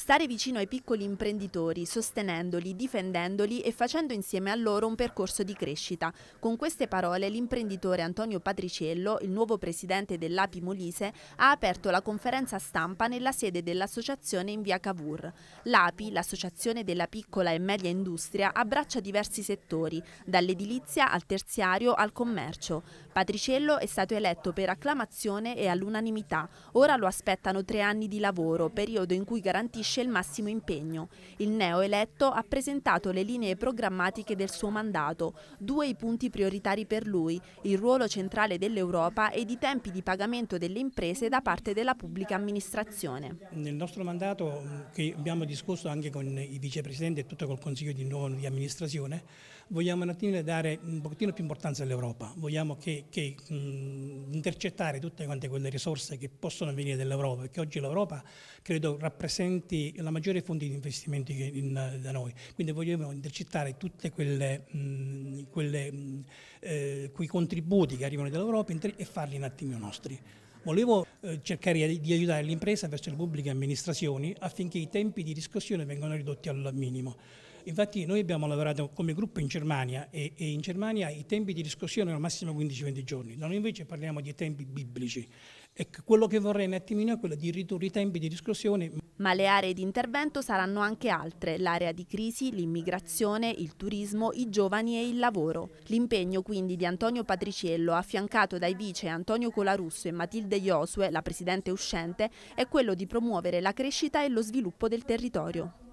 Stare vicino ai piccoli imprenditori, sostenendoli, difendendoli e facendo insieme a loro un percorso di crescita. Con queste parole l'imprenditore Antonio Patriciello, il nuovo presidente dell'API Molise, ha aperto la conferenza stampa nella sede dell'associazione in via Cavour. L'API, l'associazione della piccola e media industria, abbraccia diversi settori, dall'edilizia al terziario al commercio. Patriciello è stato eletto per acclamazione e all'unanimità. Ora lo aspettano tre anni di lavoro, periodo in cui garantisce esce il massimo impegno. Il neoeletto ha presentato le linee programmatiche del suo mandato, due i punti prioritari per lui, il ruolo centrale dell'Europa ed i tempi di pagamento delle imprese da parte della pubblica amministrazione. Nel nostro mandato, mm, che abbiamo discusso anche con i vicepresidenti e tutto col Consiglio di, nuovo di amministrazione, vogliamo un attimo dare un pochettino più importanza all'Europa, vogliamo che, che mh, mm, intercettare tutte quante quelle risorse che possono venire dall'Europa, perché oggi l'Europa credo rappresenti che la maggiore fonte di investimenti in, da noi, quindi vogliamo intercettare tutti eh, quei contributi che arrivano dall'Europa e farli un attimino nostri. Volevo eh, cercare di aiutare l'impresa verso le pubbliche amministrazioni affinché i tempi di discussione vengano ridotti al minimo. Infatti noi abbiamo lavorato come gruppo in Germania e, in Germania i tempi di discussione erano massimo 15-20 giorni, da noi invece parliamo di tempi biblici e quello che vorrei un attimino è quello di ridurre i tempi di discussione. Ma le aree di intervento saranno anche altre, l'area di crisi, l'immigrazione, il turismo, i giovani e il lavoro. L'impegno quindi di Antonio Patriciello, affiancato dai vice Antonio Colarusso e Matilde Iosue, la presidente uscente, è quello di promuovere la crescita e lo sviluppo del territorio.